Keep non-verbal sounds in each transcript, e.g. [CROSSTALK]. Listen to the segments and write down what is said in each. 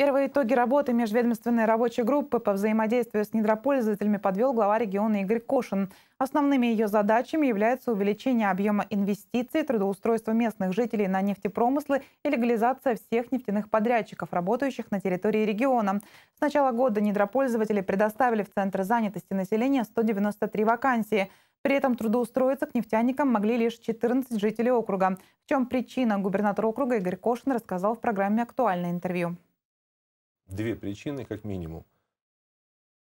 Первые итоги работы межведомственной рабочей группы по взаимодействию с недропользователями подвел глава региона Игорь Кошин. Основными ее задачами являются увеличение объема инвестиций, трудоустройство местных жителей на нефтепромыслы и легализация всех нефтяных подрядчиков, работающих на территории региона. С начала года недропользователи предоставили в Центр занятости населения 193 вакансии. При этом трудоустроиться к нефтяникам могли лишь 14 жителей округа. В чем причина, губернатор округа Игорь Кошин рассказал в программе «Актуальное интервью» две причины, как минимум.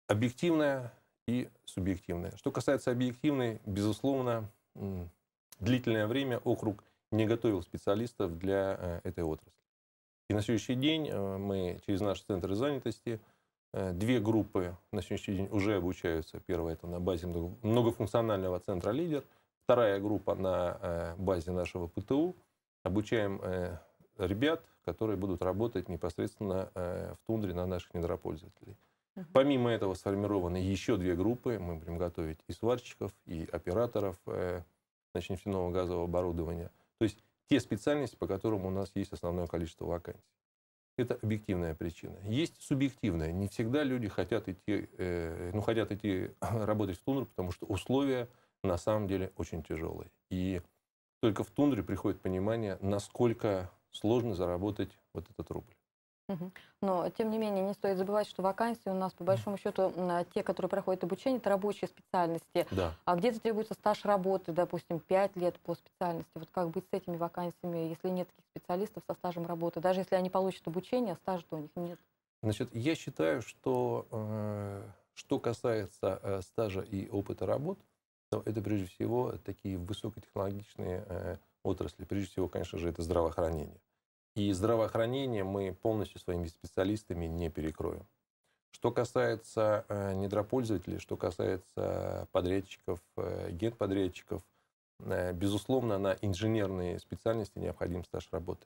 Объективная и субъективная. Что касается объективной, безусловно, длительное время округ не готовил специалистов для э, этой отрасли. И на сегодняшний день э, мы через наш центр занятости э, две группы на сегодняшний день уже обучаются. Первая это на базе многофункционального центра «Лидер», вторая группа на базе нашего ПТУ. Обучаем ребят, которые будут работать непосредственно э, в тундре на наших недропользователей. Помимо этого сформированы еще две группы. Мы будем готовить и сварщиков, и операторов значит, э, нефтяного газового оборудования. То есть те специальности, по которым у нас есть основное количество вакансий. Это объективная причина. Есть субъективная. Не всегда люди хотят идти, э, ну, хотят идти [COUGHS] работать в тундру, потому что условия на самом деле очень тяжелые. И только в тундре приходит понимание, насколько сложно заработать вот этот рубль. Но, тем не менее, не стоит забывать, что вакансии у нас, по большому счету, а, те, которые проходят обучение, это рабочие специальности. Да. А где-то требуется стаж работы, допустим, 5 лет по специальности. Вот как быть с этими вакансиями, если нет таких специалистов со стажем работы? Даже если они получат обучение, а стажа-то у них нет. Значит, я считаю, что э, что касается э, стажа и опыта работы, но это прежде всего такие высокотехнологичные э, отрасли. Прежде всего, конечно же, это здравоохранение. И здравоохранение мы полностью своими специалистами не перекроем. Что касается э, недропользователей, что касается подрядчиков, э, генподрядчиков, безусловно, на инженерные специальности необходим стаж работы.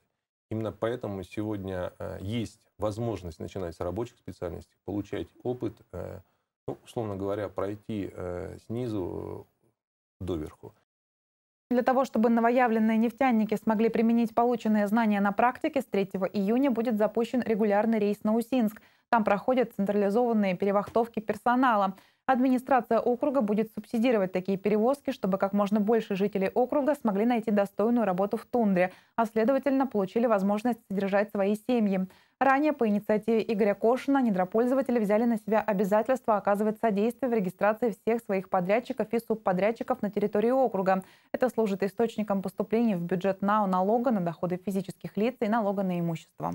Именно поэтому сегодня есть возможность начинать с рабочих специальностей, получать опыт, ну, условно говоря, пройти снизу доверху. Для того, чтобы новоявленные нефтяники смогли применить полученные знания на практике, с 3 июня будет запущен регулярный рейс на Усинск. Там проходят централизованные перевахтовки персонала. Администрация округа будет субсидировать такие перевозки, чтобы как можно больше жителей округа смогли найти достойную работу в тундре, а следовательно получили возможность содержать свои семьи. Ранее по инициативе Игоря Кошина недропользователи взяли на себя обязательство оказывать содействие в регистрации всех своих подрядчиков и субподрядчиков на территории округа. Это служит источником поступлений в бюджет НАО налога на доходы физических лиц и налога на имущество.